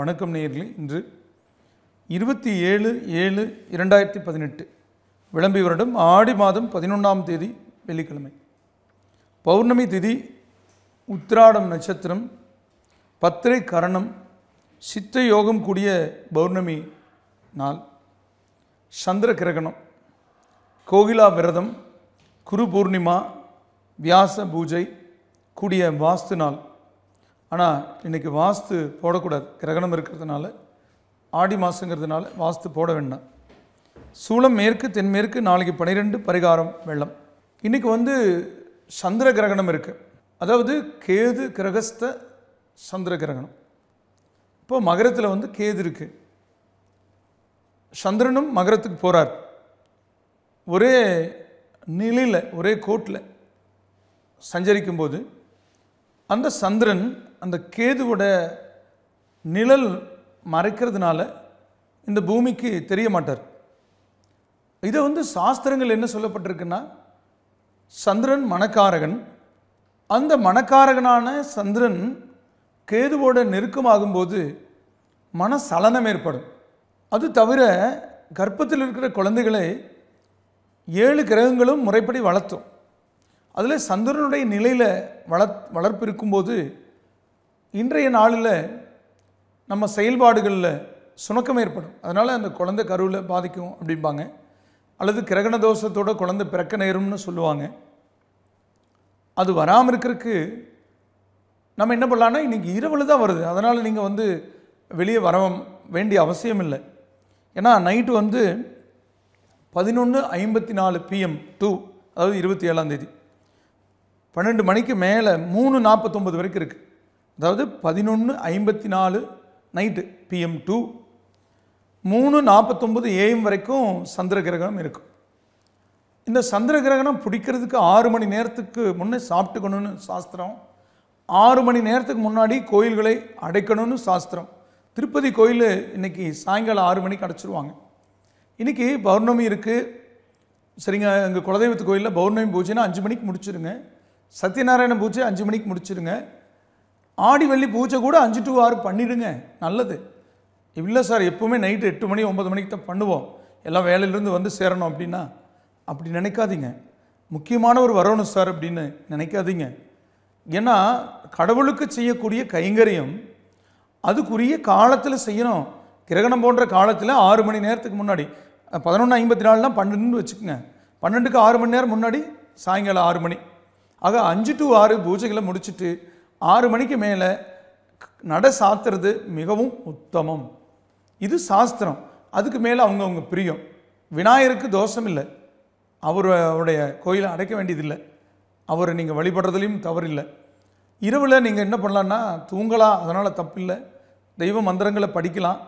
வணக்கம் நேயர்களே இன்று இருபத்தி ஏழு ஏழு இரண்டாயிரத்தி பதினெட்டு விளம்பி வருடம் ஆடி மாதம் பதினொன்றாம் தேதி வெள்ளிக்கிழமை பௌர்ணமி திதி உத்திராடம் நட்சத்திரம் பத்திரை கரணம் சித்த யோகம் கூடிய பௌர்ணமி நாள் சந்திர கிரகணம் கோகிலா விரதம் குரு பூர்ணிமா வியாச பூஜை கூடிய வாஸ்து நாள் ஆனால் இன்றைக்கி வாஸ்து போடக்கூடாது கிரகணம் இருக்கிறதுனால ஆடி மாதங்கிறதுனால வாஸ்து போட வேண்டாம் சூளம் மேற்கு தென்மேற்கு நாளைக்கு பனிரெண்டு பரிகாரம் வெள்ளம் இன்றைக்கி வந்து சந்திர கிரகணம் இருக்குது அதாவது கேது கிரகஸ்த சந்திர கிரகணம் இப்போது மகரத்தில் வந்து கேது இருக்குது சந்திரனும் மகரத்துக்கு போகிறார் ஒரே நிலையில் ஒரே கோட்டில் சஞ்சரிக்கும்போது அந்த சந்திரன் அந்த கேதுவோட நிழல் மறைக்கிறதுனால இந்த பூமிக்கு தெரிய மாட்டார் இதை வந்து சாஸ்திரங்கள் என்ன சொல்லப்பட்டிருக்குன்னா சந்திரன் மணக்காரகன் அந்த மணக்காரகனான சந்திரன் கேதுவோட நெருக்கமாகும்போது மன சலனம் ஏற்படும் அது தவிர கர்ப்பத்தில் இருக்கிற குழந்தைகளை ஏழு கிரகங்களும் முறைப்படி வளர்த்தும் அதில் சந்திரனுடைய நிலையில் வளர் வளர்ப்பு இருக்கும்போது இன்றைய நாளில் நம்ம செயல்பாடுகளில் சுணக்கம் ஏற்படும் அதனால் அந்த குழந்தை கருவில் பாதிக்கும் அப்படிம்பாங்க அல்லது கிரகண தோஷத்தோட குழந்தை பிறக்க நேரும்னு சொல்லுவாங்க அது வராமல் இருக்கிறதுக்கு நம்ம என்ன பண்ணலான்னா இன்றைக்கி இரவில் தான் வருது அதனால் நீங்கள் வந்து வெளியே வர வேண்டிய அவசியம் இல்லை ஏன்னா நைட்டு வந்து பதினொன்று ஐம்பத்தி நாலு பிஎம் டூ அதாவது இருபத்தி ஏழாம் தேதி பன்னெண்டு மணிக்கு மேலே மூணு நாற்பத்தொம்பது வரைக்கும் இருக்குது அதாவது பதினொன்று ஐம்பத்தி நாலு நைட்டு பிஎம் டூ மூணு நாற்பத்தொம்பது ஏஎம் வரைக்கும் சந்திர கிரகணம் இருக்கும் இந்த சந்திர கிரகணம் பிடிக்கிறதுக்கு ஆறு மணி நேரத்துக்கு முன்னே சாப்பிட்டுக்கணும்னு சாஸ்திரம் ஆறு மணி நேரத்துக்கு முன்னாடி கோயில்களை அடைக்கணும்னு சாஸ்திரம் திருப்பதி கோயில் இன்றைக்கி சாயங்காலம் ஆறு மணிக்கு அடைச்சிருவாங்க இன்றைக்கி பௌர்ணமி இருக்குது சரிங்க எங்கள் குலதெய்வத்து கோயிலில் பௌர்ணமி பூஜைனா அஞ்சு மணிக்கு முடிச்சிருங்க சத்யநாராயண பூஜை அஞ்சு மணிக்கு முடிச்சிடுங்க ஆடி வள்ளி பூஜை கூட அஞ்சு டு ஆறு பண்ணிவிடுங்க நல்லது இல்லை சார் எப்போவுமே நைட்டு எட்டு மணி ஒம்பது மணிக்கு தான் பண்ணுவோம் எல்லாம் வேலையிலேருந்து வந்து சேரணும் அப்படின்னா அப்படி நினைக்காதீங்க முக்கியமானவர் வரணும் சார் அப்படின்னு நினைக்காதீங்க ஏன்னா கடவுளுக்கு செய்யக்கூடிய கைங்கரியம் அதுக்குரிய காலத்தில் செய்யணும் கிரகணம் போன்ற காலத்தில் ஆறு மணி நேரத்துக்கு முன்னாடி பதினொன்று ஐம்பத்தி நாலுலாம் பன்னெண்டுன்னு வச்சுக்கோங்க பன்னெண்டுக்கு ஆறு மணி நேரம் முன்னாடி சாயங்காலம் ஆறு மணி ஆக அஞ்சு டு ஆறு பூஜைகளை முடிச்சுட்டு ஆறு மணிக்கு மேலே நடை சாத்துறது மிகவும் உத்தமம் இது சாஸ்திரம் அதுக்கு மேலே அவங்கவுங்க பிரியம் விநாயகருக்கு தோஷம் இல்லை அவருடைய கோயிலை அடைக்க வேண்டியதில்லை அவரை நீங்கள் வழிபடுறதுலேயும் தவறில்லை இரவில் நீங்கள் என்ன பண்ணலான்னா தூங்கலாம் அதனால் தப்பில்லை தெய்வ மந்திரங்களை படிக்கலாம்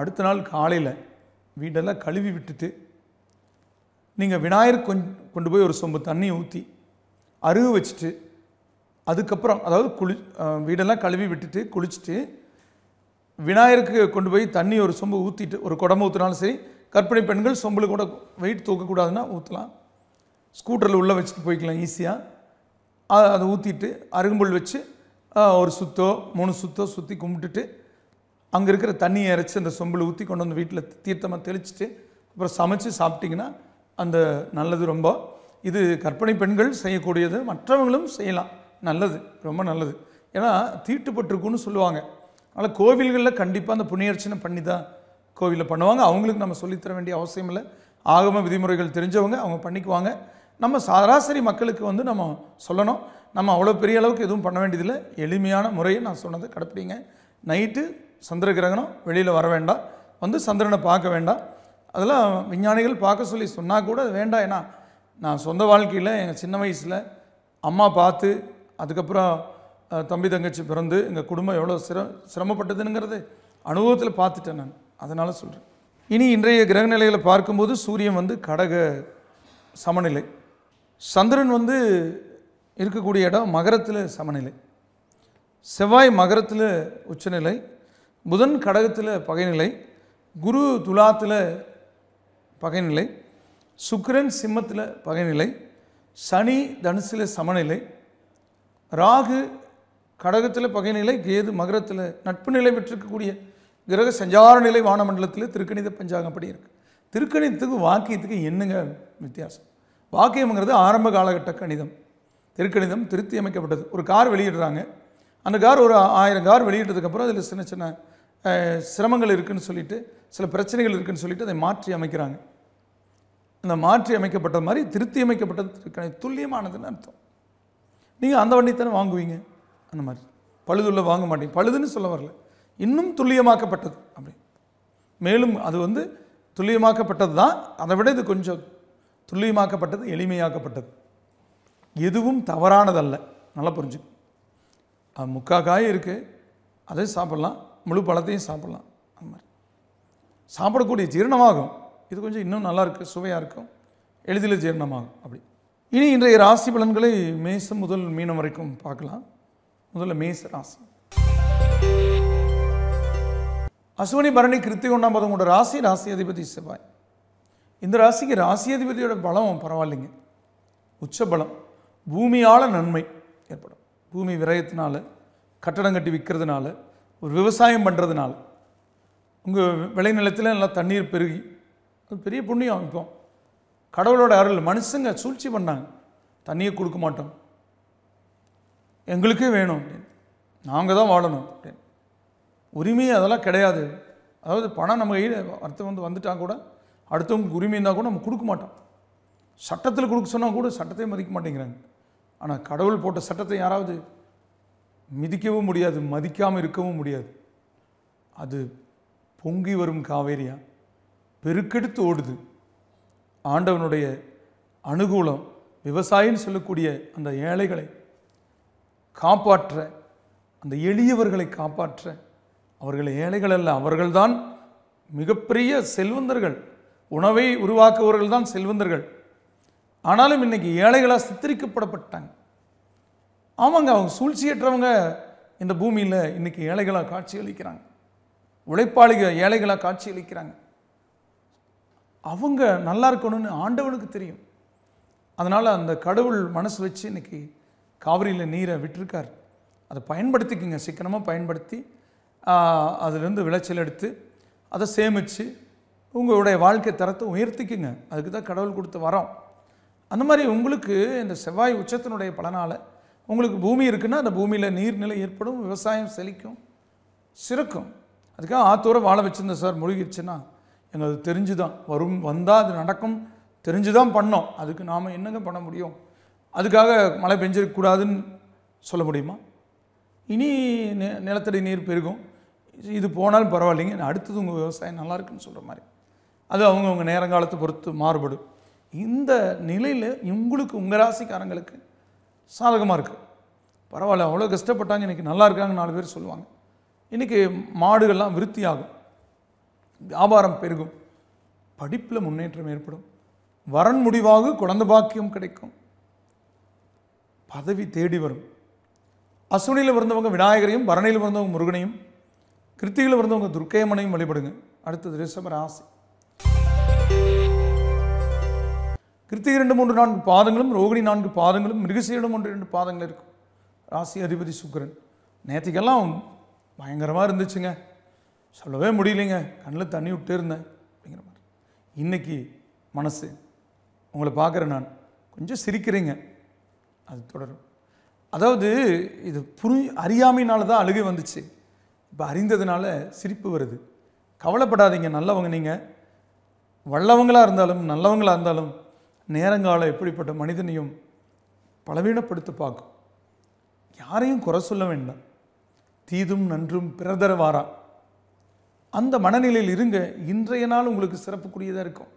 அடுத்த நாள் காலையில் வீடெல்லாம் கழுவி விட்டுட்டு நீங்கள் விநாயகர் கொண்டு போய் ஒரு சொம்பு தண்ணி ஊற்றி அருகு வச்சுட்டு அதுக்கப்புறம் அதாவது குளி வீடெல்லாம் கழுவி விட்டுட்டு குளிச்சுட்டு விநாயகருக்கு கொண்டு போய் தண்ணி ஒரு சொம்பு ஊற்றிட்டு ஒரு குடம்பு ஊற்றினாலும் சரி கற்பனை பெண்கள் சொம்பில் கூட வெயிட் தூக்கக்கூடாதுன்னா ஊற்றலாம் ஸ்கூட்டரில் உள்ளே வச்சுட்டு போய்க்கலாம் ஈஸியாக அதை ஊற்றிட்டு அருகும்புல் வச்சு ஒரு சுத்தோ மூணு சுத்தோ சுற்றி கும்பிட்டுட்டு அங்கே இருக்கிற தண்ணியை இறைச்சி அந்த சொம்பில் ஊற்றி கொண்டு வந்து வீட்டில் தீர்த்தமாக தெளிச்சுட்டு அப்புறம் சமைச்சு சாப்பிட்டிங்கன்னா அந்த நல்லது ரொம்ப இது கற்பனை பெண்கள் செய்யக்கூடியது மற்றவங்களும் செய்யலாம் நல்லது ரொம்ப நல்லது ஏன்னா தீட்டுப்பட்டிருக்குன்னு சொல்லுவாங்க அதனால் கோவில்களில் கண்டிப்பாக அந்த புண்ணியர்ச்சனை பண்ணி தான் கோவிலில் பண்ணுவாங்க அவங்களுக்கு நம்ம சொல்லித்தர வேண்டிய அவசியம் இல்லை ஆகம விதிமுறைகள் தெரிஞ்சவங்க அவங்க பண்ணிக்குவாங்க நம்ம சராசரி மக்களுக்கு வந்து நம்ம சொல்லணும் நம்ம அவ்வளோ பெரிய அளவுக்கு எதுவும் பண்ண வேண்டியதில்லை எளிமையான முறையை நான் சொன்னதை கடைப்பிடிங்க நைட்டு சந்திர கிரகணம் வெளியில் வர வேண்டாம் வந்து சந்திரனை பார்க்க வேண்டாம் அதெல்லாம் விஞ்ஞானிகள் பார்க்க சொல்லி சொன்னால் கூட வேண்டாம் ஏன்னா நான் சொந்த வாழ்க்கையில் எங்கள் சின்ன வயசில் அம்மா பார்த்து அதுக்கப்புறம் தம்பி தங்கச்சி பிறந்து எங்கள் குடும்பம் எவ்வளோ சிர சிரமப்பட்டதுங்கிறது அனுபவத்தில் பார்த்துட்டேன் நான் அதனால் சொல்கிறேன் இனி இன்றைய கிரகநிலைகளை பார்க்கும்போது சூரியன் வந்து கடக சமநிலை சந்திரன் வந்து இருக்கக்கூடிய இடம் மகரத்தில் சமநிலை செவ்வாய் மகரத்தில் உச்சநிலை புதன் கடகத்தில் பகைநிலை குரு துலாத்தில் பகைநிலை சுக்கரன் சிம்மத்தில் பகைநிலை சனி தனுசில் சமநிலை ராகு கடகத்தில் பகைநிலை கேது மகரத்தில் நட்பு நிலை பெற்றிருக்கக்கூடிய கிரக சஞ்சார நிலை வானமண்டலத்தில் திருக்கணித படி இருக்குது திருக்கணிதத்துக்கு வாக்கியத்துக்கு என்னங்க வித்தியாசம் வாக்கியம்ங்கிறது ஆரம்ப காலகட்ட கணிதம் திருக்கணிதம் திருத்தி அமைக்கப்பட்டது ஒரு கார் வெளியிடுறாங்க அந்த கார் ஒரு ஆயிரம் கார் வெளியிட்டதுக்கப்புறம் அதில் சின்ன சின்ன சிரமங்கள் இருக்குதுன்னு சொல்லிட்டு சில பிரச்சனைகள் இருக்குதுன்னு சொல்லிட்டு அதை மாற்றி அமைக்கிறாங்க இந்த மாற்றி அமைக்கப்பட்ட மாதிரி திருத்தி அமைக்கப்பட்டது திருக்கணை துல்லியமானதுன்னு அர்த்தம் நீங்கள் அந்த வண்டி தானே வாங்குவீங்க அந்த மாதிரி பழுதுள்ள வாங்க மாட்டீங்க பழுதுன்னு சொல்ல வரல இன்னும் துல்லியமாக்கப்பட்டது அப்படி மேலும் அது வந்து துல்லியமாக்கப்பட்டது தான் அதை விட இது கொஞ்சம் துல்லியமாக்கப்பட்டது எளிமையாக்கப்பட்டது எதுவும் தவறானதல்ல நல்லா புரிஞ்சு அது முக்கா காய் இருக்குது அதையும் சாப்பிட்லாம் முழு பழத்தையும் சாப்பிட்லாம் அந்த மாதிரி சாப்பிடக்கூடிய ஜீரணமாகும் இது கொஞ்சம் இன்னும் நல்லாயிருக்கு சுவையாக இருக்கும் எளிதில் ஜீரணமாகும் அப்படி இனி இன்றைய ராசி பலன்களை மேசம் முதல் மீனம் வரைக்கும் பார்க்கலாம் முதல்ல மேச ராசி அசுவனி பரணி கிருத்தி ஒன்றாம் பதம் ராசி ராசி அதிபதி செவ்வாய் இந்த ராசிக்கு ராசி அதிபதியோட பலம் பரவாயில்லைங்க உச்ச பலம் பூமியால் நன்மை ஏற்படும் பூமி விரயத்தினால கட்டடம் கட்டி விற்கிறதுனால ஒரு விவசாயம் பண்ணுறதுனால உங்கள் விளைநிலத்தில் நல்லா தண்ணீர் பெருகி பெரிய புண்ணியம் அமைப்போம் கடவுளோட அருள் மனுஷங்க சூழ்ச்சி பண்ணாங்க தண்ணியை கொடுக்க மாட்டோம் எங்களுக்கே வேணும் அப்படின்னு நாங்கள் தான் வாழணும் அப்படின்னு உரிமையே அதெல்லாம் கிடையாது அதாவது பணம் நம்ம கையில் அடுத்த வந்து வந்துட்டால் கூட அடுத்தவங்களுக்கு உரிமை இருந்தால் கூட நம்ம கொடுக்க மாட்டோம் சட்டத்தில் கொடுக்க சொன்னால் கூட சட்டத்தையும் மதிக்க மாட்டேங்கிறாங்க ஆனால் கடவுள் போட்ட சட்டத்தை யாராவது மிதிக்கவும் முடியாது மதிக்காமல் இருக்கவும் முடியாது அது பொங்கி வரும் காவேரியா பெருக்கெடுத்து ஓடுது ஆண்டவனுடைய அனுகூலம் விவசாயின்னு சொல்லக்கூடிய அந்த ஏழைகளை காப்பாற்ற அந்த எளியவர்களை காப்பாற்ற அவர்கள் ஏழைகள் அல்ல அவர்கள்தான் மிகப்பெரிய செல்வந்தர்கள் உணவை உருவாக்குவர்கள் தான் செல்வந்தர்கள் ஆனாலும் இன்றைக்கி ஏழைகளாக சித்தரிக்கப்படப்பட்டாங்க ஆமாங்க அவங்க சூழ்ச்சியற்றவங்க இந்த பூமியில் இன்றைக்கி ஏழைகளாக காட்சி அளிக்கிறாங்க உழைப்பாளிகள் ஏழைகளாக காட்சி அளிக்கிறாங்க அவங்க நல்லா இருக்கணும்னு ஆண்டவனுக்கு தெரியும் அதனால் அந்த கடவுள் மனசு வச்சு இன்றைக்கி காவிரியில் நீரை விட்டிருக்கார் அதை பயன்படுத்திக்கிங்க சிக்கனமாக பயன்படுத்தி அதுலேருந்து விளைச்சல் எடுத்து அதை சேமித்து உங்களுடைய வாழ்க்கை தரத்தை உயர்த்திக்குங்க அதுக்கு தான் கடவுள் கொடுத்து வரோம் அந்த மாதிரி உங்களுக்கு இந்த செவ்வாய் உச்சத்தினுடைய பலனால் உங்களுக்கு பூமி இருக்குன்னா அந்த பூமியில் நீர்நிலை ஏற்படும் விவசாயம் செழிக்கும் சிறக்கும் அதுக்காக ஆத்தோரை வாழ வச்சுருந்தேன் சார் மூழ்கிடுச்சுன்னா எங்களுக்கு அது தெரிஞ்சு தான் வரும் வந்தால் அது நடக்கும் தெரிஞ்சு தான் பண்ணோம் அதுக்கு நாம் என்னங்க பண்ண முடியும் அதுக்காக மழை பெஞ்சிருக்கக்கூடாதுன்னு சொல்ல முடியுமா இனி நி நிலத்தடி நீர் பெருகும் இது போனாலும் பரவாயில்லைங்க அடுத்தது உங்கள் விவசாயம் நல்லாயிருக்குன்னு சொல்கிற மாதிரி அது அவங்கவுங்க நேரங்காலத்தை பொறுத்து மாறுபடும் இந்த நிலையில் உங்களுக்கு உங்கள் ராசிக்காரங்களுக்கு சாதகமாக இருக்குது பரவாயில்ல அவ்வளோ கஷ்டப்பட்டாங்க இன்றைக்கி நல்லா இருக்காங்க நாலு பேர் சொல்லுவாங்க இன்றைக்கி மாடுகள்லாம் விருத்தி ஆகும் வியாபாரம் பெருகும் படிப்பில் முன்னேற்றம் ஏற்படும் வரன் முடிவாக குழந்த பாக்கியம் கிடைக்கும் பதவி தேடி வரும் அசுனியில் பிறந்தவங்க விநாயகரையும் பரணியில் பிறந்தவங்க முருகனையும் கிருத்தியில் பிறந்தவங்க துர்க்கையம்மனையும் வழிபடுங்க அடுத்தது ரிஷப ராசி கிருத்தி ரெண்டு மூன்று நான்கு பாதங்களும் ரோகிணி நான்கு பாதங்களும் மிருகசீடம் ஒன்று இரண்டு பாதங்கள் இருக்கும் ராசி அதிபதி சுக்கரன் நேற்றுக்கெல்லாம் பயங்கரமாக இருந்துச்சுங்க சொல்லவே முடியலைங்க கண்ணில் தண்ணி விட்டு இருந்தேன் அப்படிங்கிற மாதிரி இன்றைக்கி மனசு உங்களை பார்க்குறேன் நான் கொஞ்சம் சிரிக்கிறீங்க அது தொடரும் அதாவது இது புரி அறியாமையினால தான் அழுகை வந்துச்சு இப்போ அறிந்ததுனால சிரிப்பு வருது கவலைப்படாதீங்க நல்லவங்க நீங்கள் வல்லவங்களாக இருந்தாலும் நல்லவங்களாக இருந்தாலும் நேரங்கால எப்படிப்பட்ட மனிதனையும் பலவீனப்படுத்த பார்க்கும் யாரையும் குறை சொல்ல வேண்டாம் தீதும் நன்றும் பிறதரவாரா அந்த மனநிலையில் இருங்க இன்றைய நாள் உங்களுக்கு சிறப்புக்குரியதாக இருக்கும்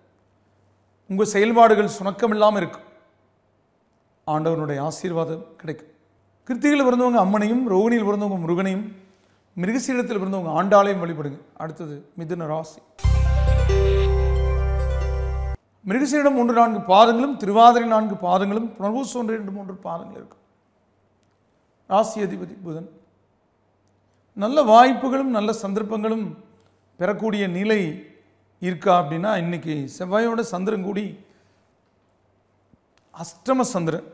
உங்கள் செயல்பாடுகள் சுணக்கம் இல்லாமல் இருக்கும் ஆண்டவனுடைய ஆசீர்வாதம் கிடைக்கும் கிருத்திகளில் பிறந்தவங்க அம்மனையும் ரோகிணியில் பிறந்தவங்க முருகனையும் மிருகசீடத்தில் பிறந்தவங்க ஆண்டாலையும் வழிபடுங்க அடுத்தது மிதுன ராசி மிருகசீடம் ஒன்று நான்கு பாதங்களும் திருவாதிரை நான்கு பாதங்களும் புனர்வூசு ஒன்று ரெண்டு மூன்று பாதங்கள் இருக்கும் ராசி அதிபதி புதன் நல்ல வாய்ப்புகளும் நல்ல சந்தர்ப்பங்களும் பெறக்கூடிய நிலை இருக்கா அப்படின்னா இன்றைக்கி செவ்வாயோட சந்திரன் கூடி அஷ்டம சந்திரன்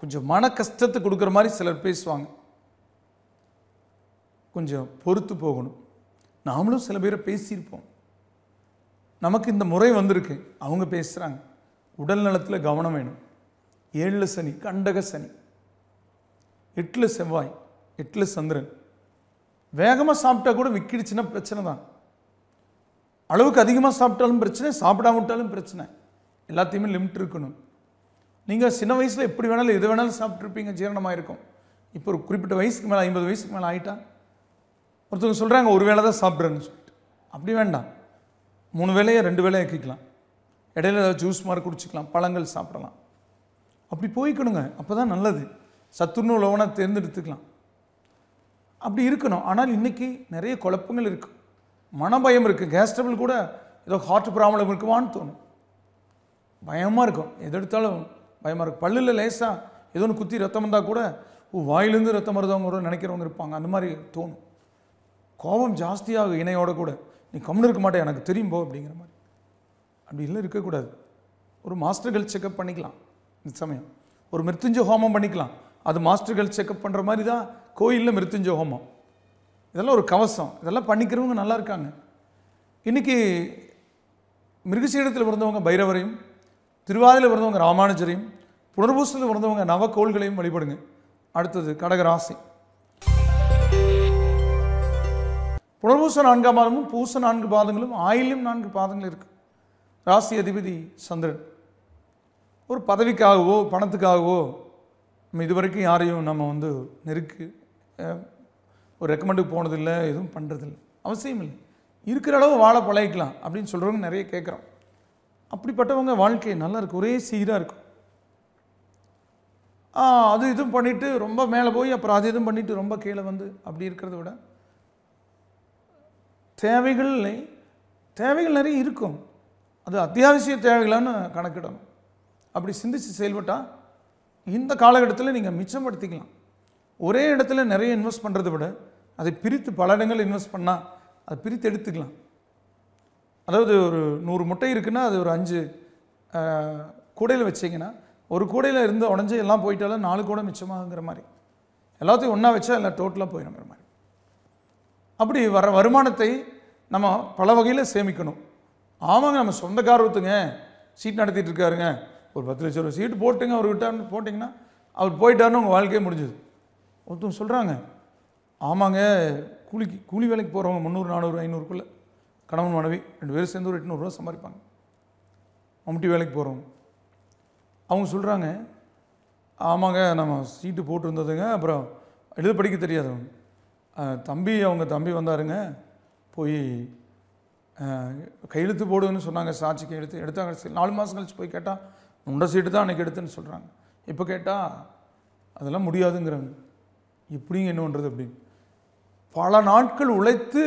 கொஞ்சம் மன கஷ்டத்தை கொடுக்குற மாதிரி சிலர் பேசுவாங்க கொஞ்சம் பொறுத்து போகணும் நாமளும் சில பேரை பேசியிருப்போம் நமக்கு இந்த முறை வந்திருக்கு அவங்க பேசுகிறாங்க உடல் நலத்தில் கவனம் வேணும் ஏழில் சனி கண்டக சனி எட்டில் செவ்வாய் எட்டில் சந்திரன் வேகமாக சாப்பிட்டா கூட விற்கிடுச்சுன்னா பிரச்சனை தான் அளவுக்கு அதிகமாக சாப்பிட்டாலும் பிரச்சனை சாப்பிடாம விட்டாலும் பிரச்சனை எல்லாத்தையுமே லிமிட் இருக்கணும் நீங்கள் சின்ன வயசில் எப்படி வேணாலும் எது வேணாலும் சாப்பிட்ருப்பீங்க ஜீரணமாக இருக்கும் இப்போ ஒரு குறிப்பிட்ட வயசுக்கு மேலே ஐம்பது வயசுக்கு மேலே ஆகிட்டா ஒருத்தவங்க சொல்கிறாங்க ஒரு வேளை தான் சாப்பிட்றேன்னு சொல்லிட்டு அப்படி வேண்டாம் மூணு வேலையை ரெண்டு வேலையை ஆக்கிக்கலாம் இடையில ஏதாவது ஜூஸ் மாதிரி குடிச்சிக்கலாம் பழங்கள் சாப்பிடலாம் அப்படி போய்க்கணுங்க அப்போ தான் நல்லது சத்துணவு உழவனாக தேர்ந்தெடுத்துக்கலாம் அப்படி இருக்கணும் ஆனால் இன்றைக்கி நிறைய குழப்பங்கள் இருக்குது மனபயம் இருக்குது கேஸ் ட்ரபிள் கூட ஏதோ ஹார்ட் ப்ராப்ளம் இருக்குமான்னு தோணும் பயமாக இருக்கும் எது எடுத்தாலும் பயமாக இருக்கும் பல்லில் லேசாக ஏதோ ஒன்று குத்தி ரத்தம் வந்தால் கூட ஓ வாயிலேருந்து ரத்தம் வருதவங்க நினைக்கிறவங்க இருப்பாங்க அந்த மாதிரி தோணும் கோபம் ஜாஸ்தியாக இணையோட கூட நீ கம்னு இருக்க மாட்டேன் எனக்கு தெரியும் போ அப்படிங்கிற மாதிரி அப்படி இல்லை இருக்கக்கூடாது ஒரு மாஸ்டர்கள் செக்கப் பண்ணிக்கலாம் இந்த சமயம் ஒரு மிருத்துஞ்ச ஹோமம் பண்ணிக்கலாம் அது மாஸ்டர்கள் செக்கப் பண்ணுற மாதிரி தான் கோயிலில் மிருத்துஞ்ச ஹோமம் இதெல்லாம் ஒரு கவசம் இதெல்லாம் பண்ணிக்கிறவங்க நல்லா இருக்காங்க இன்றைக்கி மிருகசீடத்தில் பிறந்தவங்க பைரவரையும் திருவாதியில் பிறந்தவங்க ராமானுஜரையும் புனர்பூசத்தில் பிறந்தவங்க நவக்கோள்களையும் வழிபடுங்க அடுத்தது கடகராசி புனர்பூச நான்காம் பாதமும் பூச நான்கு பாதங்களும் ஆயிலும் நான்கு பாதங்களும் இருக்குது ராசி அதிபதி சந்திரன் ஒரு பதவிக்காகவோ பணத்துக்காகவோ நம்ம இதுவரைக்கும் யாரையும் நம்ம வந்து நெருக்கு ஒரு ரெக்கமெண்டுக்கு போனதில்லை எதுவும் பண்ணுறதில்லை அவசியம் இல்லை இருக்கிற அளவு வாழ பழகிக்கலாம் அப்படின்னு சொல்கிறவங்க நிறைய கேட்குறோம் அப்படிப்பட்டவங்க வாழ்க்கை நல்லா இருக்கும் ஒரே சீராக இருக்கும் அது இதுவும் பண்ணிவிட்டு ரொம்ப மேலே போய் அப்புறம் அது இதுவும் பண்ணிவிட்டு ரொம்ப கீழே வந்து அப்படி இருக்கிறத விட தேவைகள் தேவைகள் நிறைய இருக்கும் அது அத்தியாவசிய தேவைகளான்னு கணக்கிடணும் அப்படி சிந்தித்து செயல்பட்டால் இந்த காலகட்டத்தில் நீங்கள் மிச்சப்படுத்திக்கலாம் ஒரே இடத்துல நிறைய இன்வெஸ்ட் பண்ணுறதை விட அதை பிரித்து பல இடங்கள் இன்வெஸ்ட் பண்ணால் அதை பிரித்து எடுத்துக்கலாம் அதாவது ஒரு நூறு முட்டை இருக்குன்னா அது ஒரு அஞ்சு கூடையில் வச்சிங்கன்னா ஒரு கூடையில் இருந்து உடஞ்சி எல்லாம் போயிட்டாலும் நாலு கூடை மிச்சமாகங்கிற மாதிரி எல்லாத்தையும் ஒன்றா வச்சா எல்லாம் டோட்டலாக போயிடுங்கிற மாதிரி அப்படி வர வருமானத்தை நம்ம பல வகையில் சேமிக்கணும் ஆமாங்க நம்ம சொந்தக்கார ஊற்றுங்க சீட் நடத்திட்டு இருக்காருங்க ஒரு பத்து லட்சம் ரூபா சீட்டு போட்டுங்க அவர் விட்டார்னு போட்டிங்கன்னா அவர் போயிட்டார்னு உங்கள் வாழ்க்கையே முடிஞ்சுது ஒருத்தவங்க சொல்கிறாங்க ஆமாங்க கூலிக்கு கூலி வேலைக்கு போகிறவங்க முந்நூறு நானூறு ஐநூறுக்குள்ளே கணவன் மனைவி ரெண்டு பேரும் சேர்ந்து ஒரு எட்நூறுரூவா சம்பாதிப்பாங்க மம்முட்டி வேலைக்கு போகிறவங்க அவங்க சொல்கிறாங்க ஆமாங்க நம்ம சீட்டு போட்டிருந்ததுங்க அப்புறம் எழுத படிக்க தெரியாதவங்க தம்பி அவங்க தம்பி வந்தாருங்க போய் கையெழுத்து போடுன்னு சொன்னாங்க சாட்சி கையெழுத்து எடுத்தாங்க நாலு மாதம் கழிச்சு போய் கேட்டால் உண்டை சீட்டு தான் அன்றைக்கி எடுத்துன்னு சொல்கிறாங்க இப்போ கேட்டால் அதெல்லாம் முடியாதுங்கிறாங்க இப்படிங்க என்ன பண்ணுறது அப்படின்னு பல நாட்கள் உழைத்து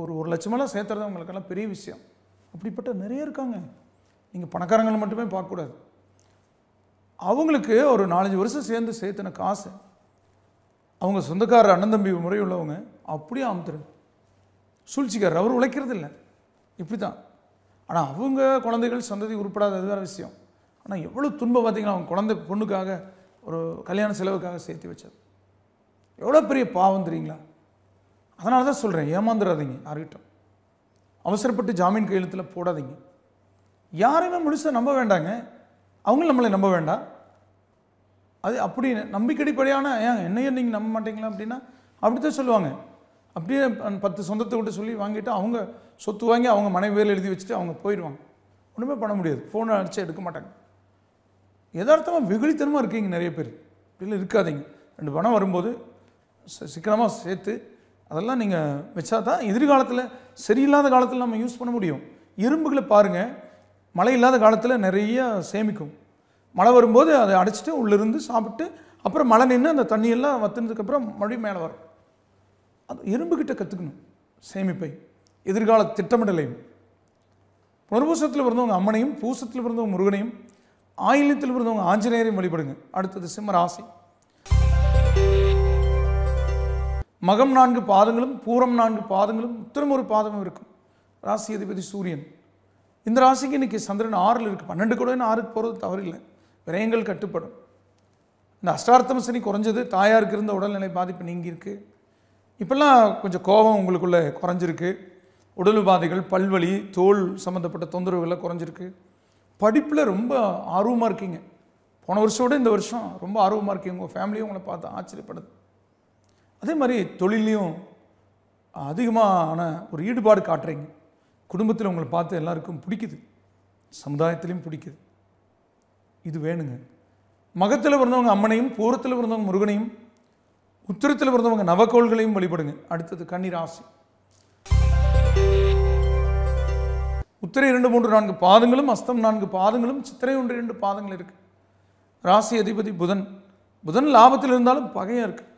ஒரு ஒரு லட்சமெல்லாம் சேர்த்துறது அவங்களுக்கெல்லாம் பெரிய விஷயம் அப்படிப்பட்ட நிறைய இருக்காங்க நீங்கள் பணக்காரங்களை மட்டுமே பார்க்கக்கூடாது அவங்களுக்கு ஒரு நாலஞ்சு வருஷம் சேர்ந்து சேர்த்துன காசு அவங்க சொந்தக்காரர் அண்ணன் தம்பி முறை உள்ளவங்க அப்படியே அமுத்துரு சூழ்ச்சிக்காரர் அவர் உழைக்கிறது இல்லை இப்படி தான் ஆனால் அவங்க குழந்தைகள் சந்ததி உருப்படாத அது வேறு விஷயம் ஆனால் எவ்வளோ துன்பம் பார்த்திங்கன்னா அவங்க குழந்தை பொண்ணுக்காக ஒரு கல்யாண செலவுக்காக சேர்த்து வச்சது எவ்வளோ பெரிய பாவம் தெரியுங்களா அதனால தான் சொல்கிறேன் ஏமாந்துடாதீங்க யார்கிட்ட அவசரப்பட்டு ஜாமீன் கையெழுத்தில் போடாதீங்க யாரையுமே முழுசாக நம்ப வேண்டாங்க அவங்களும் நம்மளை நம்ப வேண்டாம் அது அப்படி நம்பிக்கைப்படியான ஏன் என்னையே நீங்கள் நம்ப மாட்டீங்களா அப்படின்னா அப்படி தான் சொல்லுவாங்க அப்படியே பத்து சொந்தத்தை விட்டு சொல்லி வாங்கிட்டு அவங்க சொத்து வாங்கி அவங்க மனைவி வேலை எழுதி வச்சுட்டு அவங்க போயிடுவாங்க ஒன்றுமே பண்ண முடியாது ஃபோனை அடித்து எடுக்க மாட்டாங்க எதார்த்தமாக வெகுளித்தனமாக இருக்கீங்க நிறைய பேர் இப்படிலாம் இருக்காதீங்க ரெண்டு பணம் வரும்போது சிக்கனமாக சேர்த்து அதெல்லாம் நீங்கள் வச்சா தான் எதிர்காலத்தில் சரியில்லாத காலத்தில் நம்ம யூஸ் பண்ண முடியும் இரும்புகளை பாருங்கள் மழை இல்லாத காலத்தில் நிறைய சேமிக்கும் மழை வரும்போது அதை அடைச்சிட்டு உள்ளிருந்து சாப்பிட்டு அப்புறம் மழை நின்று அந்த தண்ணியெல்லாம் வத்துனதுக்கப்புறம் மழை மேலே வரும் அது இரும்புக்கிட்ட கற்றுக்கணும் சேமிப்பை எதிர்கால திட்டமிடலையும் புனர்பூசத்தில் பிறந்தவங்க அம்மனையும் பூசத்தில் பிறந்தவங்க முருகனையும் ஆயில்யத்தில் பிறந்தவங்க ஆஞ்சநேயரையும் வழிபடுங்க அடுத்தது சிம்ம ராசி மகம் நான்கு பாதங்களும் பூரம் நான்கு பாதங்களும் திரும்ப ஒரு பாதமும் இருக்கும் ராசி அதிபதி சூரியன் இந்த ராசிக்கு இன்றைக்கி சந்திரன் ஆறில் இருக்குது பன்னெண்டு கூட ஆறுக்கு போகிறது தவறில்லை விரயங்கள் கட்டுப்படும் இந்த அஷ்டார்த்தம் சனி குறைஞ்சது தாயாருக்கு இருந்த உடல்நிலை பாதிப்பு நீங்கி இருக்குது இப்போல்லாம் கொஞ்சம் கோபம் உங்களுக்குள்ளே குறைஞ்சிருக்கு உடல் உபாதைகள் பல்வலி தோல் சம்மந்தப்பட்ட தொந்தரவுகளை குறைஞ்சிருக்கு படிப்பில் ரொம்ப ஆர்வமாக இருக்கீங்க போன வருஷம் விட இந்த வருஷம் ரொம்ப ஆர்வமாக இருக்கீங்க உங்கள் ஃபேமிலியும் உங்களை பார்த்து ஆச்சரியப்படுது அதே மாதிரி தொழிலையும் அதிகமான ஒரு ஈடுபாடு காட்டுறீங்க குடும்பத்தில் உங்களை பார்த்து எல்லாருக்கும் பிடிக்குது சமுதாயத்திலையும் பிடிக்குது இது வேணுங்க மகத்தில் பிறந்தவங்க அம்மனையும் பூரத்தில் பிறந்தவங்க முருகனையும் உத்திரத்தில் பிறந்தவங்க நவக்கோள்களையும் வழிபடுங்க அடுத்தது ஆசை உத்திரை இரண்டு மூன்று நான்கு பாதங்களும் அஸ்தம் நான்கு பாதங்களும் சித்திரை ஒன்று இரண்டு பாதங்கள் இருக்குது ராசி அதிபதி புதன் புதன் லாபத்தில் இருந்தாலும் பகையாக இருக்குது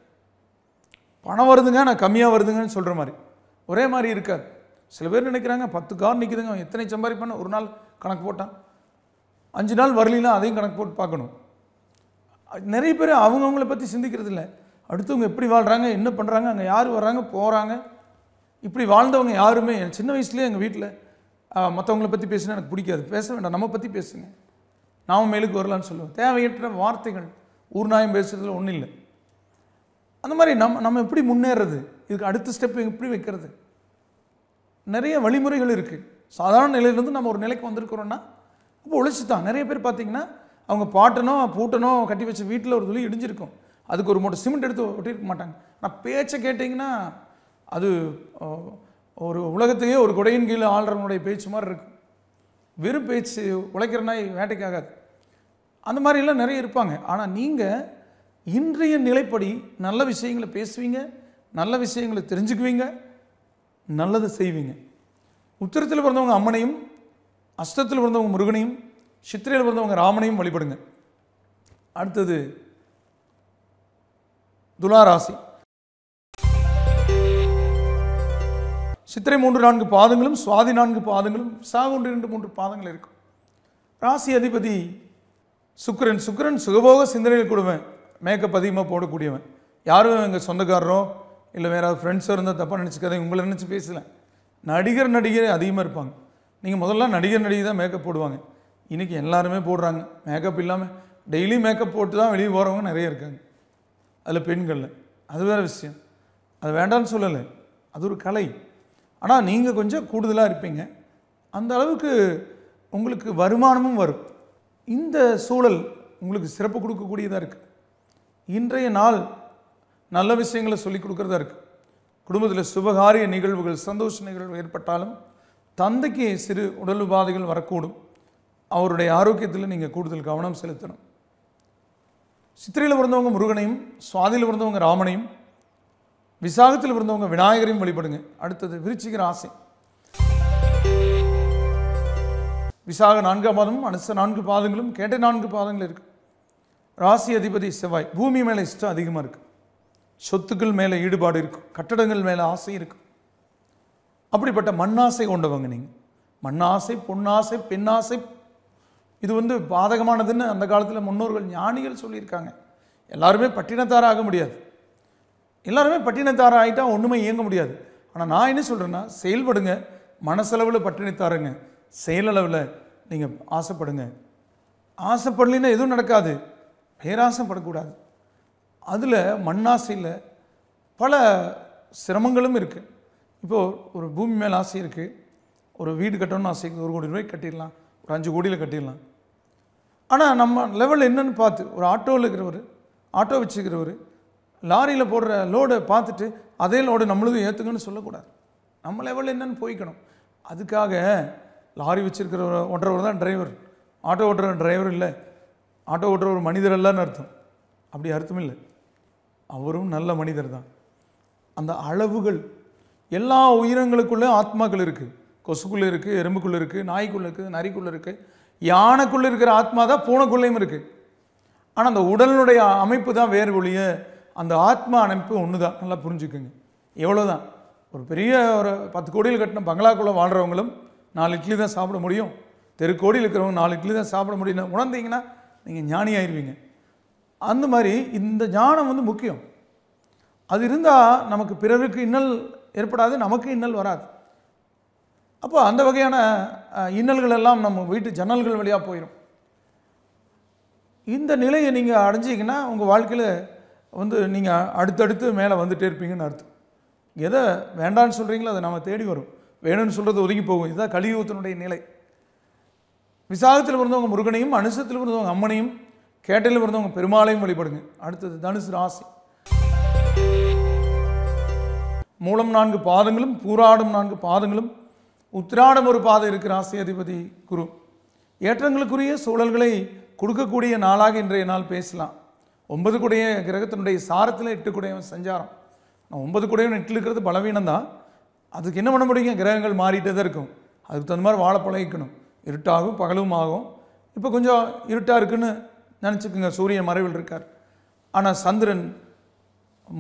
பணம் வருதுங்க நான் கம்மியாக வருதுங்கன்னு சொல்கிற மாதிரி ஒரே மாதிரி இருக்காது சில பேர் நினைக்கிறாங்க பத்து கார் நிற்கிதுங்க அவன் எத்தனை பண்ண ஒரு நாள் கணக்கு போட்டான் அஞ்சு நாள் வரலாம் அதையும் கணக்கு போட்டு பார்க்கணும் நிறைய பேர் அவங்கவுங்கள பற்றி சிந்திக்கிறது இல்லை அடுத்தவங்க எப்படி வாழ்கிறாங்க என்ன பண்ணுறாங்க அங்கே யார் வர்றாங்க போகிறாங்க இப்படி வாழ்ந்தவங்க யாருமே என் சின்ன வயசுலேயே எங்கள் வீட்டில் மற்றவங்கள பற்றி பேசினா எனக்கு பிடிக்காது பேச வேண்டாம் நம்ம பற்றி பேசுங்க நாம் மேலுக்கு வரலான்னு சொல்லுவோம் தேவையற்ற வார்த்தைகள் ஊர்நாயம் பேசுகிறதுல ஒன்றும் இல்லை அந்த மாதிரி நம்ம நம்ம எப்படி முன்னேறது இதுக்கு அடுத்த ஸ்டெப் எப்படி வைக்கிறது நிறைய வழிமுறைகள் இருக்குது சாதாரண நிலையிலேருந்து நம்ம ஒரு நிலைக்கு வந்திருக்கிறோன்னா ரொம்ப உழைச்சி தான் நிறைய பேர் பார்த்திங்கன்னா அவங்க பாட்டணும் பூட்டணும் கட்டி வச்ச வீட்டில் ஒரு துளி இடிஞ்சிருக்கும் அதுக்கு ஒரு மூட்டை சிமெண்ட் எடுத்து ஒட்டியிருக்க மாட்டாங்க ஆனால் பேச்சை கேட்டிங்கன்னா அது ஒரு உலகத்தையே ஒரு குடையின் கீழே ஆளுறவனுடைய பேச்சு மாதிரி இருக்கும் வெறும் பேச்சு உழைக்கிற நாய் வேட்டைக்காகாது அந்த மாதிரிலாம் நிறைய இருப்பாங்க ஆனால் நீங்கள் இன்றைய நிலைப்படி நல்ல விஷயங்களை பேசுவீங்க நல்ல விஷயங்களை தெரிஞ்சுக்குவீங்க நல்லதை செய்வீங்க உத்திரத்தில் பிறந்தவங்க அம்மனையும் அஷ்டத்தில் பிறந்தவங்க முருகனையும் சித்திரையில் பிறந்தவங்க ராமனையும் வழிபடுங்க அடுத்தது துலாராசி சித்திரை மூன்று நான்கு பாதங்களும் சுவாதி நான்கு பாதங்களும் விசாக ஒன்று இரண்டு மூன்று பாதங்கள் இருக்கும் ராசி அதிபதி சுக்கரன் சுக்கரன் சுகபோக சிந்தனையில் கொடுவேன் மேக்கப் அதிகமாக போடக்கூடியவன் யாரும் எங்கள் சொந்தக்காரரோ இல்லை வேறு ஃப்ரெண்ட்ஸோ இருந்தால் தப்பாக நினச்சிக்காதே உங்களை நினச்சி பேசலை நடிகர் நடிகர் அதிகமாக இருப்பாங்க நீங்கள் முதல்ல நடிகர் நடிகை தான் மேக்கப் போடுவாங்க இன்றைக்கி எல்லாருமே போடுறாங்க மேக்கப் இல்லாமல் டெய்லி மேக்கப் போட்டு தான் வெளியே போகிறவங்க நிறைய இருக்காங்க அதில் பெண்களில் அது வேறு விஷயம் அது வேண்டாம்னு சொல்லலை அது ஒரு கலை ஆனால் நீங்கள் கொஞ்சம் கூடுதலாக இருப்பீங்க அந்த அளவுக்கு உங்களுக்கு வருமானமும் வரும் இந்த சூழல் உங்களுக்கு சிறப்பு கொடுக்கக்கூடியதாக இருக்குது இன்றைய நாள் நல்ல விஷயங்களை சொல்லிக் கொடுக்குறதா இருக்குது குடும்பத்தில் சுபகாரிய நிகழ்வுகள் சந்தோஷ நிகழ்வு ஏற்பட்டாலும் தந்தைக்கு சிறு உடல் உபாதைகள் வரக்கூடும் அவருடைய ஆரோக்கியத்தில் நீங்கள் கூடுதல் கவனம் செலுத்தணும் சித்திரையில் பிறந்தவங்க முருகனையும் சுவாதியில் பிறந்தவங்க ராமனையும் விசாகத்தில் பிறந்தவங்க விநாயகரையும் வழிபடுங்க அடுத்தது விருச்சிக ராசி விசாக நான்காம் பாதமும் அனுச நான்கு பாதங்களும் கேட்ட நான்கு பாதங்கள் இருக்குது ராசி அதிபதி செவ்வாய் பூமி மேலே இஷ்டம் அதிகமாக இருக்கு சொத்துக்கள் மேலே ஈடுபாடு இருக்கும் கட்டடங்கள் மேலே ஆசை இருக்கும் அப்படிப்பட்ட மண்ணாசை கொண்டவங்க நீங்கள் மண்ணாசை பொன்னாசை பெண்ணாசை இது வந்து பாதகமானதுன்னு அந்த காலத்தில் முன்னோர்கள் ஞானிகள் சொல்லியிருக்காங்க எல்லாருமே பட்டினத்தாராக ஆக முடியாது எல்லாருமே பட்டினத்தாராக ஆகிட்டால் ஒன்றுமே இயங்க முடியாது ஆனால் நான் என்ன சொல்கிறேன்னா செயல்படுங்க மனசளவில் பட்டினத்தாருங்க செயலளவில் நீங்கள் ஆசைப்படுங்க ஆசைப்படலின்னா எதுவும் நடக்காது பேராசம் படக்கூடாது அதில் மண்ணாசையில் பல சிரமங்களும் இருக்குது இப்போது ஒரு பூமி மேலே ஆசை இருக்குது ஒரு வீடு கட்டணும்னு ஆசை இருக்குது ஒரு கோடி ரூபாய்க்கு கட்டிடலாம் ஒரு அஞ்சு கோடியில் கட்டிடலாம் ஆனால் நம்ம லெவலில் என்னென்னு பார்த்து ஒரு ஆட்டோவில் இருக்கிறவர் ஆட்டோ வச்சுருக்கிறவர் லாரியில் போடுற லோடை பார்த்துட்டு அதே லோடு நம்மளுக்கும் ஏற்றுங்கன்னு சொல்லக்கூடாது நம்ம லெவலில் என்னன்னு போய்க்கணும் அதுக்காக லாரி வச்சுருக்கிற ஓட்டுறவர் தான் டிரைவர் ஆட்டோ ஓட்டுற டிரைவர் இல்லை ஆட்டோ ஓட்டுற ஒரு மனிதர் அல்லன்னு அர்த்தம் அப்படி அர்த்தம் இல்லை அவரும் நல்ல மனிதர் தான் அந்த அளவுகள் எல்லா உயிரங்களுக்குள்ளே ஆத்மாக்கள் இருக்குது கொசுக்குள்ளே இருக்குது எறும்புக்குள்ளே இருக்குது நாய்க்குள்ளே இருக்குது நரிக்குள்ளே இருக்குது யானைக்குள்ளே இருக்கிற ஆத்மா தான் பூனைக்குள்ளேயும் இருக்குது ஆனால் அந்த உடலினுடைய அமைப்பு தான் வேறு ஒழிய அந்த ஆத்மா அமைப்பு ஒன்று தான் நல்லா புரிஞ்சுக்குங்க எவ்வளோ தான் ஒரு பெரிய ஒரு பத்து கோடியில் கட்டின பங்களாக்குள்ளே வாழ்கிறவங்களும் நாலு இட்லி தான் சாப்பிட முடியும் தெருக்கோடியில் இருக்கிறவங்க நாலு இட்லி தான் சாப்பிட முடியும் உணர்ந்தீங்கன்னா நீங்கள் ஞானியாயிருவீங்க அந்த மாதிரி இந்த ஞானம் வந்து முக்கியம் அது இருந்தால் நமக்கு பிறருக்கு இன்னல் ஏற்படாது நமக்கு இன்னல் வராது அப்போ அந்த வகையான இன்னல்கள் எல்லாம் நம்ம வீட்டு ஜன்னல்கள் வழியாக போயிடும் இந்த நிலையை நீங்கள் அடைஞ்சிங்கன்னா உங்கள் வாழ்க்கையில் வந்து நீங்கள் அடுத்தடுத்து மேலே வந்துகிட்டே இருப்பீங்கன்னு அர்த்தம் எதை வேண்டான்னு சொல்கிறீங்களோ அதை நம்ம தேடி வரும் வேணும்னு சொல்கிறது ஒதுங்கி போகும் இதுதான் கலியுகத்தினுடைய நிலை விசாகத்தில் பிறந்தவங்க முருகனையும் அனுசத்தில் பிறந்தவங்க அம்மனையும் கேட்டையில் பிறந்தவங்க பெருமாளையும் வழிபடுங்க அடுத்தது தனுசு ராசி மூலம் நான்கு பாதங்களும் பூராடும் நான்கு பாதங்களும் உத்திராடம் ஒரு பாதை இருக்கிற ராசி அதிபதி குரு ஏற்றங்களுக்குரிய சூழல்களை கொடுக்கக்கூடிய நாளாக இன்றைய நாள் பேசலாம் ஒன்பது கூடைய கிரகத்தினுடைய சாரத்தில் எட்டு கூடையவன் சஞ்சாரம் நான் ஒன்பது கூடையவன் எட்டில் இருக்கிறது பலவீனம் தான் அதுக்கு என்ன பண்ண முடியும் கிரகங்கள் மாறிட்டே தான் இருக்கும் அதுக்கு தகுந்த மாதிரி வாழ பழகிக்கணும் இருட்டாகும் பகலும் ஆகும் இப்போ கொஞ்சம் இருட்டாக இருக்குன்னு நினச்சிக்கோங்க சூரியன் மறைவில் இருக்கார் ஆனால் சந்திரன்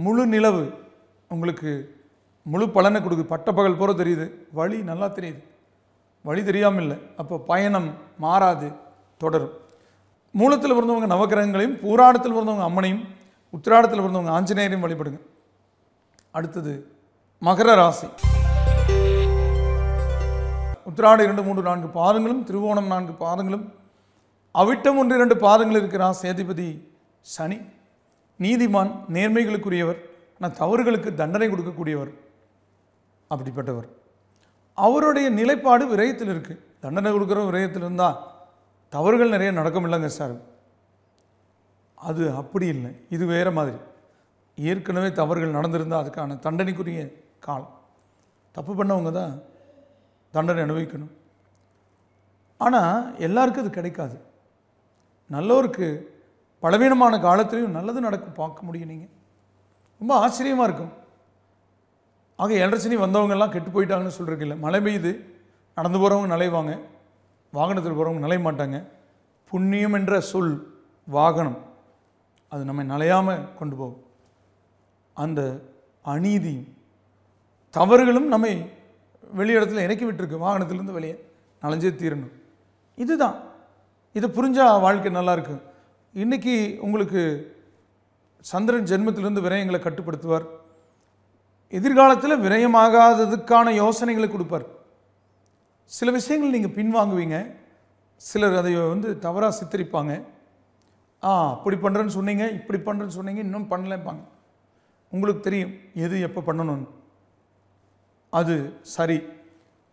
முழு நிலவு உங்களுக்கு முழு பலனை கொடுக்குது பட்டப்பகல் போகிற தெரியுது வழி நல்லா தெரியுது வழி தெரியாமல் இல்லை அப்போ பயணம் மாறாது தொடரும் மூலத்தில் பிறந்தவங்க நவகிரகங்களையும் பூராடத்தில் பிறந்தவங்க அம்மனையும் உத்திராடத்தில் பிறந்தவங்க ஆஞ்சநேயரையும் வழிபடுங்க அடுத்தது மகர ராசி உத்திராட இரண்டு மூன்று நான்கு பாதங்களும் திருவோணம் நான்கு பாதங்களும் அவிட்டம் ஒன்று இரண்டு பாதங்கள் இருக்கிறார் சேதிபதி சனி நீதிமான் நேர்மைகளுக்குரியவர் ஆனால் தவறுகளுக்கு தண்டனை கொடுக்கக்கூடியவர் அப்படிப்பட்டவர் அவருடைய நிலைப்பாடு விரயத்தில் இருக்குது தண்டனை கொடுக்குற விரயத்தில் இருந்தால் தவறுகள் நிறைய நடக்கும் இல்லைங்க சார் அது அப்படி இல்லை இது வேறு மாதிரி ஏற்கனவே தவறுகள் நடந்திருந்தால் அதுக்கான தண்டனைக்குரிய காலம் தப்பு பண்ணவங்க தான் தண்டனை அனுபவிக்கணும் ஆனால் எல்லாருக்கும் அது கிடைக்காது நல்லோருக்கு பலவீனமான காலத்துலேயும் நல்லது நடக்கும் பார்க்க முடியும் நீங்கள் ரொம்ப ஆச்சரியமாக இருக்கும் ஆக எலரசனி வந்தவங்கெல்லாம் கெட்டு போயிட்டாங்கன்னு இல்லை மழை பெய்யுது நடந்து போகிறவங்க நலைவாங்க வாகனத்தில் போகிறவங்க நலைய மாட்டாங்க புண்ணியம் என்ற சொல் வாகனம் அது நம்ம நலையாமல் கொண்டு போகும் அந்த அநீதியும் தவறுகளும் நம்மை வெளி இடத்துல இறக்கி விட்டுருக்கு வாகனத்துலேருந்து வெளியே நலஞ்சே தீரணும் இதுதான் இதை புரிஞ்சால் வாழ்க்கை நல்லாயிருக்கும் இன்றைக்கி உங்களுக்கு சந்திரன் ஜென்மத்திலிருந்து விரயங்களை கட்டுப்படுத்துவார் எதிர்காலத்தில் விரயமாகாததுக்கான யோசனைகளை கொடுப்பார் சில விஷயங்கள் நீங்கள் பின்வாங்குவீங்க சிலர் அதை வந்து தவறாக சித்தரிப்பாங்க ஆ அப்படி பண்ணுறேன்னு சொன்னீங்க இப்படி பண்ணுறேன்னு சொன்னீங்க இன்னும் பண்ணலப்பாங்க உங்களுக்கு தெரியும் எது எப்போ பண்ணணும்னு அது சரி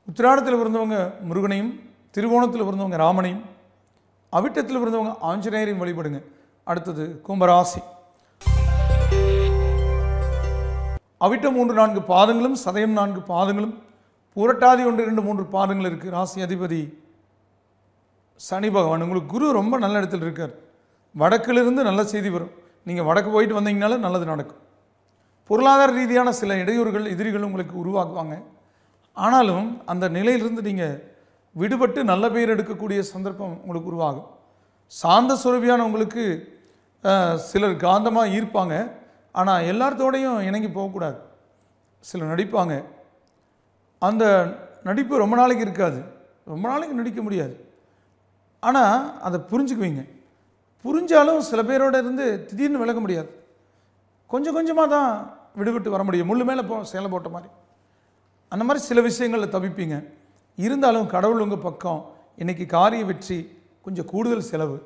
உத்திராடத்தில் பிறந்தவங்க முருகனையும் திருவோணத்தில் பிறந்தவங்க ராமனையும் அவிட்டத்தில் பிறந்தவங்க ஆஞ்சநேயரையும் வழிபடுங்க அடுத்தது கும்பராசி அவிட்ட மூன்று நான்கு பாதங்களும் சதயம் நான்கு பாதங்களும் புரட்டாதி ஒன்று இரண்டு மூன்று பாதங்கள் இருக்குது ராசி அதிபதி சனி பகவான் உங்களுக்கு குரு ரொம்ப நல்ல இடத்துல இருக்கார் வடக்கிலிருந்து நல்ல செய்தி வரும் நீங்கள் வடக்கு போயிட்டு வந்தீங்கனாலும் நல்லது நடக்கும் பொருளாதார ரீதியான சில இடையூறுகள் எதிரிகள் உங்களுக்கு உருவாக்குவாங்க ஆனாலும் அந்த நிலையிலிருந்து நீங்கள் விடுபட்டு நல்ல பெயர் எடுக்கக்கூடிய சந்தர்ப்பம் உங்களுக்கு உருவாகும் சாந்த சுரபியான உங்களுக்கு சிலர் காந்தமாக ஈர்ப்பாங்க ஆனால் எல்லாத்தோடையும் இணங்கி போகக்கூடாது சிலர் நடிப்பாங்க அந்த நடிப்பு ரொம்ப நாளைக்கு இருக்காது ரொம்ப நாளைக்கு நடிக்க முடியாது ஆனால் அதை புரிஞ்சுக்குவீங்க புரிஞ்சாலும் சில பேரோட இருந்து திடீர்னு விளக்க முடியாது கொஞ்சம் கொஞ்சமாக தான் விடுபட்டு வர முடியும் முள்ளு மேலே போ சேலை போட்ட மாதிரி அந்த மாதிரி சில விஷயங்களில் தவிப்பீங்க இருந்தாலும் கடவுள் உங்கள் பக்கம் இன்றைக்கி காரிய வெற்றி கொஞ்சம் கூடுதல் செலவு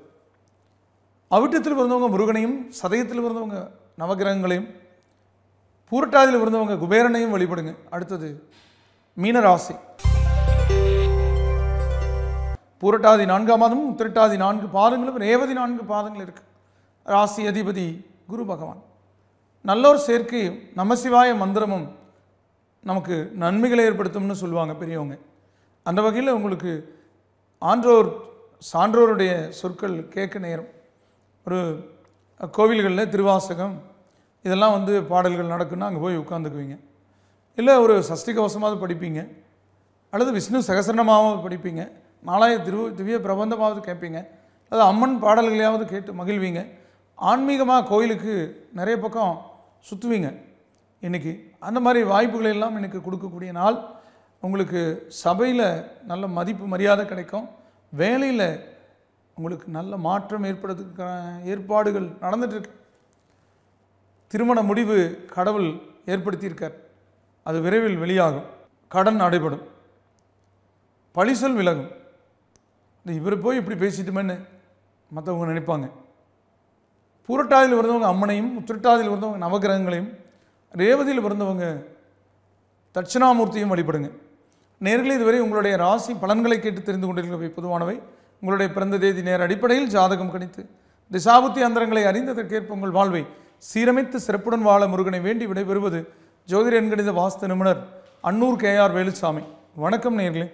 அவிட்டத்தில் பிறந்தவங்க முருகனையும் சதயத்தில் பிறந்தவங்க நவகிரகங்களையும் பூரட்டாதியில் பிறந்தவங்க குபேரனையும் வழிபடுங்க அடுத்தது மீனராசி பூரட்டாதி நான்காம் மாதமும் திருட்டாதி நான்கு பாதங்களும் ரேவதி நான்கு பாதங்கள் இருக்குது ராசி அதிபதி குரு பகவான் நல்லோர் சேர்க்கை நமசிவாய மந்திரமும் நமக்கு நன்மைகளை ஏற்படுத்தும்னு சொல்லுவாங்க பெரியவங்க அந்த வகையில் உங்களுக்கு ஆன்றோர் சான்றோருடைய சொற்கள் கேட்க நேரம் ஒரு கோவில்களில் திருவாசகம் இதெல்லாம் வந்து பாடல்கள் நடக்குன்னா அங்கே போய் உட்காந்துக்குவீங்க இல்லை ஒரு சஷ்டி கவசமாவது படிப்பீங்க அல்லது விஷ்ணு சகசரனமாவது படிப்பீங்க மாலாய திரு திவ்ய பிரபந்தமாவது கேட்பீங்க அல்லது அம்மன் பாடல்களையாவது கேட்டு மகிழ்வீங்க ஆன்மீகமாக கோயிலுக்கு நிறைய பக்கம் சுற்றுவீங்க இன்றைக்கி அந்த மாதிரி வாய்ப்புகளை எல்லாம் எனக்கு கொடுக்கக்கூடிய நாள் உங்களுக்கு சபையில் நல்ல மதிப்பு மரியாதை கிடைக்கும் வேலையில் உங்களுக்கு நல்ல மாற்றம் ஏற்படுறதுக்கான ஏற்பாடுகள் நடந்துட்டுருக்கு திருமண முடிவு கடவுள் ஏற்படுத்தியிருக்கார் அது விரைவில் வெளியாகும் கடன் நடைபெறும் பழிசல் விலகும் இவர் போய் இப்படி பேசிட்டுமேன்னு மற்றவங்க நினைப்பாங்க பூரட்டாதியில் பிறந்தவங்க அம்மனையும் உத்திரட்டாதியில் பிறந்தவங்க நவகிரகங்களையும் ரேவதியில் பிறந்தவங்க தட்சிணாமூர்த்தியும் வழிபடுங்க நேர்களே இதுவரை உங்களுடைய ராசி பலன்களை கேட்டு தெரிந்து கொண்டிருக்கவை பொதுவானவை உங்களுடைய பிறந்த தேதி நேர அடிப்படையில் ஜாதகம் கணித்து திசாபுத்தி அந்தரங்களை அறிந்ததற்கேற்ப உங்கள் வாழ்வை சீரமைத்து சிறப்புடன் வாழ முருகனை வேண்டி விடைபெறுவது ஜோதிட எண்கணித வாஸ்து நிபுணர் அன்னூர் கே ஆர் வேலுசாமி வணக்கம் நேர்களே